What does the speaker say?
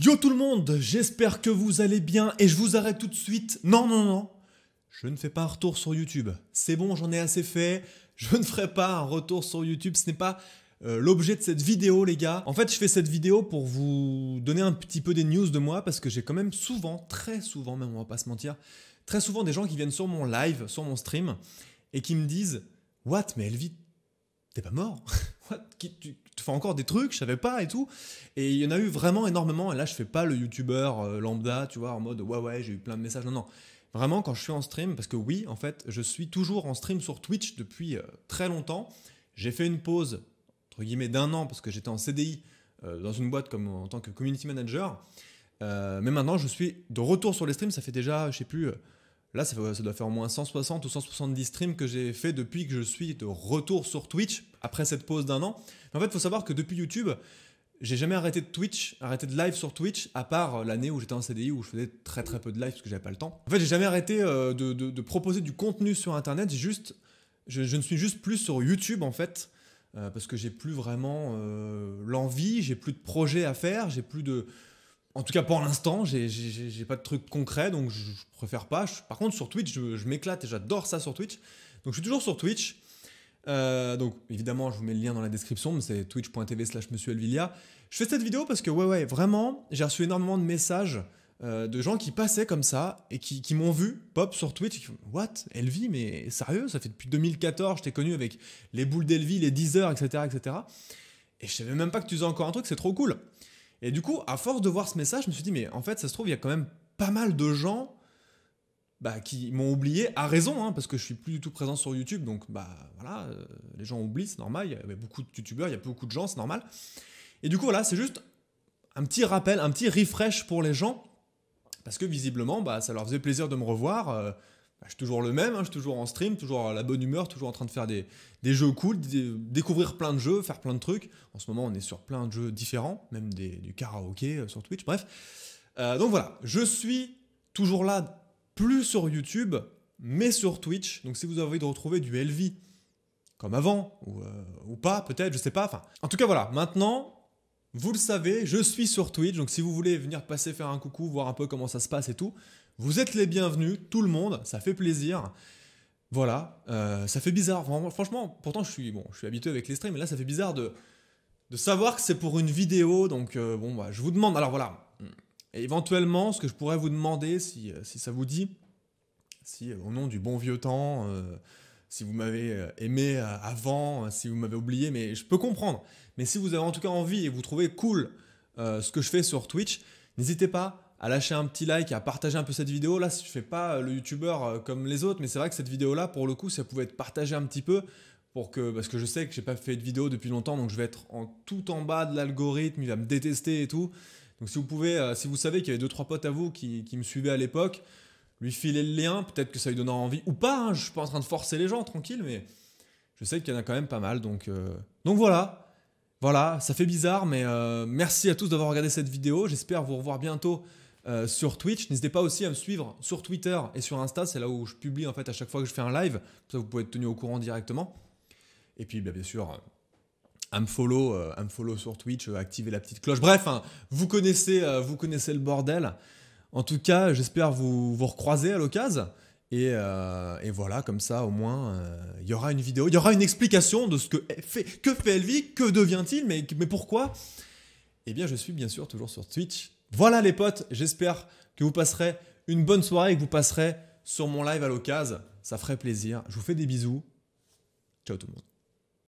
Yo tout le monde, j'espère que vous allez bien et je vous arrête tout de suite. Non, non, non, je ne fais pas un retour sur YouTube. C'est bon, j'en ai assez fait. Je ne ferai pas un retour sur YouTube. Ce n'est pas euh, l'objet de cette vidéo, les gars. En fait, je fais cette vidéo pour vous donner un petit peu des news de moi parce que j'ai quand même souvent, très souvent, même on va pas se mentir, très souvent des gens qui viennent sur mon live, sur mon stream et qui me disent What, mais Elvi, t'es pas mort tu, fais encore des trucs, je savais pas et tout. Et il y en a eu vraiment énormément. Et là, je fais pas le YouTuber euh, lambda, tu vois, en mode ouais, ouais, j'ai eu plein de messages. Non, non. Vraiment, quand je suis en stream, parce que oui, en fait, je suis toujours en stream sur Twitch depuis euh, très longtemps. J'ai fait une pause, entre guillemets, d'un an, parce que j'étais en CDI euh, dans une boîte comme, en tant que community manager. mais maintenant, je suis de retour sur les streams. Ça fait déjà, je sais plus. Là, ça, doit faire au moins 160 ou 170 streams que j'ai fait depuis que je suis de retour sur Twitch après cette pause d'un an. en fait, il faut savoir que depuis YouTube, j'ai jamais arrêté de Twitch, arrêté de live sur Twitch, à part l'année où j'étais en CDI où je faisais très très peu de live parce que j'avais pas le temps. En fait, j'ai jamais arrêté euh, de, proposer du contenu sur Internet. juste, je, ne suis juste plus sur YouTube en fait. Euh, parce que j'ai plus vraiment euh, l'envie, j'ai plus de projets à faire, j'ai plus de, en tout cas, pour l'instant, j'ai pas de truc concret, donc je, je préfère pas. par contre, sur Twitch, je, m'éclate et j'adore ça sur Twitch. Donc, je suis toujours sur Twitch. Euh, donc, évidemment, je vous mets le lien dans la description, mais c'est twitch.tv slash monsieur Elvilia. Je fais cette vidéo parce que, ouais, ouais, vraiment, j'ai reçu énormément de messages euh, de gens qui passaient comme ça et qui, m'ont vu pop sur Twitch. Et What Elvi, mais sérieux, ça fait depuis 2014, je t'ai connu avec les boules d'Elvi, les 10 heures, etc., etc. Et je savais même pas que tu faisais encore un truc, c'est trop cool. Et du coup, à force de voir ce message, je me suis dit, mais en fait, ça se trouve, il y a quand même pas mal de gens bah, qui m'ont oublié, à raison, hein, parce que je suis plus du tout présent sur YouTube, donc bah voilà, euh, les gens oublient, c'est normal, il y avait beaucoup de YouTubeurs, il y a beaucoup de gens, c'est normal. Et du coup, voilà, c'est juste un petit rappel, un petit refresh pour les gens, parce que visiblement, bah, ça leur faisait plaisir de me revoir. Euh, je suis toujours le même, hein, je suis toujours en stream, toujours à la bonne humeur, toujours en train de faire des, des jeux cool, découvrir plein de jeux, faire plein de trucs. En ce moment, on est sur plein de jeux différents, même des, du karaoké euh, sur Twitch, bref. Euh, donc voilà, je suis toujours là, plus sur YouTube, mais sur Twitch. Donc si vous avez envie de retrouver du LV comme avant, ou, euh, ou pas, peut-être, je sais pas. Enfin, en tout cas, voilà, maintenant, vous le savez, je suis sur Twitch, donc si vous voulez venir passer faire un coucou, voir un peu comment ça se passe et tout, vous êtes les bienvenus, tout le monde, ça fait plaisir. Voilà, euh, ça fait bizarre, franchement, pourtant je suis, bon, je suis habitué avec les streams, mais là ça fait bizarre de, de savoir que c'est pour une vidéo, donc euh, bon, bah, je vous demande, alors voilà, éventuellement, ce que je pourrais vous demander, si, euh, ça vous dit, si au nom du bon vieux temps si vous m'avez euh, aimé euh, avant, euh, si vous m'avez oublié, mais je peux comprendre. Mais si vous avez en tout cas envie et vous trouvez cool ce que je fais sur Twitch, n'hésitez pas à lâcher un petit like, et à partager un peu cette vidéo. Là, je fais pas le youtubeur comme les autres, mais c'est vrai que cette vidéo-là, pour le coup, ça pouvait être partagé un petit peu. Pour que, parce que je sais que n'ai pas fait de vidéo depuis longtemps, donc je vais être en tout en bas de l'algorithme, il va me détester et tout. Donc si vous pouvez, si vous savez qu'il y avait deux trois potes à vous qui, qui me suivaient à l'époque, lui filer le lien, peut-être que ça lui donnera envie ou pas. Hein, je suis pas en train de forcer les gens, tranquille, mais je sais qu'il y en a quand même pas mal. Donc, euh, donc voilà. Voilà, ça fait bizarre, mais euh, merci à tous d'avoir regardé cette vidéo. J'espère vous revoir bientôt euh, sur Twitch. N'hésitez pas aussi à me suivre sur Twitter et sur Insta. C'est là où je publie en fait à chaque fois que je fais un live. Ça, vous pouvez être tenu au courant directement. Et puis, bah, bien sûr, à me follow, à follow sur Twitch, activer la petite cloche. Bref, hein, vous connaissez, vous connaissez le bordel. En tout cas, j'espère vous, vous recroiser à l'occasion. Et, euh, voilà, comme ça, au moins, euh, il y aura une vidéo, il y aura une explication de ce que fait, que Elvi, que devient-il, mais, mais pourquoi Eh bien, je suis bien sûr toujours sur Twitch. Voilà les potes, j'espère que vous passerez une bonne soirée et que vous passerez sur mon live à l'occasion. Ça ferait plaisir. Je vous fais des bisous. Ciao tout le monde.